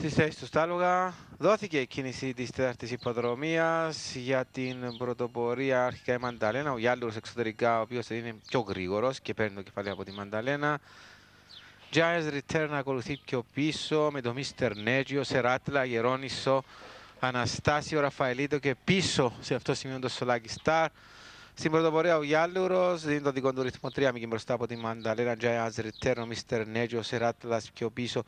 Στις θέσεις του Στάλογα δόθηκε η κίνηση της τέταρτης υποδρομίας για την πρωτοπορία αρχικά η Μανταλένα. Ο Γιάλουρος εξωτερικά ο οποίος είναι πιο γρήγορος και παίρνει το κεφάλι από τη Μανταλένα. Giants Return ακολουθεί πιο πίσω με το Mr. Νέτζιο, Σεράτλα, Γερόνισο, Αναστάσιο, Ραφαελίτο και πίσω σε αυτό το σημείο το Σολάκι Σταρ. Στην πρωτοπορία ο Γιάλουρος δίνει το δικό του ρυθμό 3 μπροστά από τη Μανταλένα. Giants Return, ο Mr. Νέτζιο, Σεράτλα πιο πίσω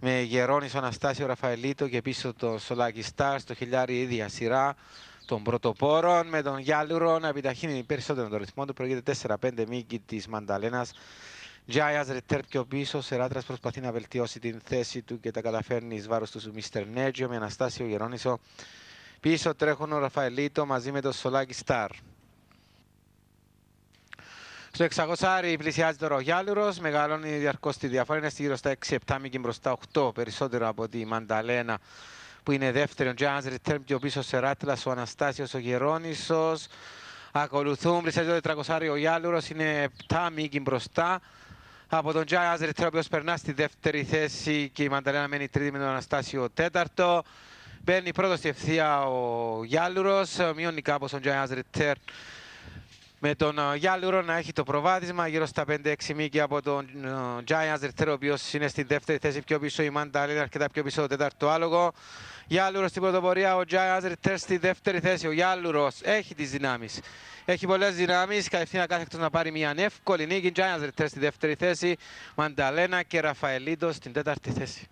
με Γερόνη Αναστάσιο Ραφαελίτο και πίσω το Σολάκι Στάρ στο χιλιάρι ίδια σειρά των πρωτοπόρων με τον Γιάλουρο να επιταχύνει περισσότερο τον ρυθμό του. Προηγείται 4-5 μήκη της Μανταλένας. Τζάιας Ρετέρ πιο πίσω, Σεράτρα προσπαθεί να βελτιώσει την θέση του και τα καταφέρνει εις βάρος του Μίστερ Νέτζιο με Αναστάσιο Γερόνισο. Πίσω τρέχουν ο Ραφαελίτο μαζί με το Σολάκι Στάρ. Στο 600 πλησιάζει το Ρογιάλουρος, μεγαλώνει διαρκώς τη διαφορά. Είναι γύρω στα 6-7 μήκη μπροστά 8 περισσότερο από τη Μανταλένα που είναι δεύτερη. Ο Τζάνς και πιο πίσω σε Ράτλας, ο Αναστάσιος ο Γερόνισος. Ακολουθούν, πλησιάζει το 400 ο Γιάλουρος, είναι 7 μήκη μπροστά. Από τον Τζάι Ριθέρν, ο οποίος περνά στη δεύτερη θέση και η Μανταλένα μένει τρίτη με τον Αναστάσιο τέταρτο. Μπαίνει πρώτο στη ευθεία ο Γιάλουρος, μειώνει κάπως τον Τζάι με τον ε, Γιάλουρο να έχει το προβάδισμα γύρω στα 5-6 μήκη από τον ε, Giants Δευτέρο, ο οποίος είναι στη δεύτερη θέση πιο πίσω. Η Μάντα είναι αρκετά πιο πίσω το τέταρτο άλογο. Γιάλουρος στην πρωτοπορία, ο Giants Δευτέρο στη δεύτερη θέση. Ο Γιάλουρος έχει τις δυνάμεις. Έχει πολλές δυνάμεις. Κατευθείαν εκτός να πάρει μια εύκολη νίκη. Giants Δευτέρο στη δεύτερη θέση. Μανταλένα και Ραφαελίντο στην τέταρτη θέση.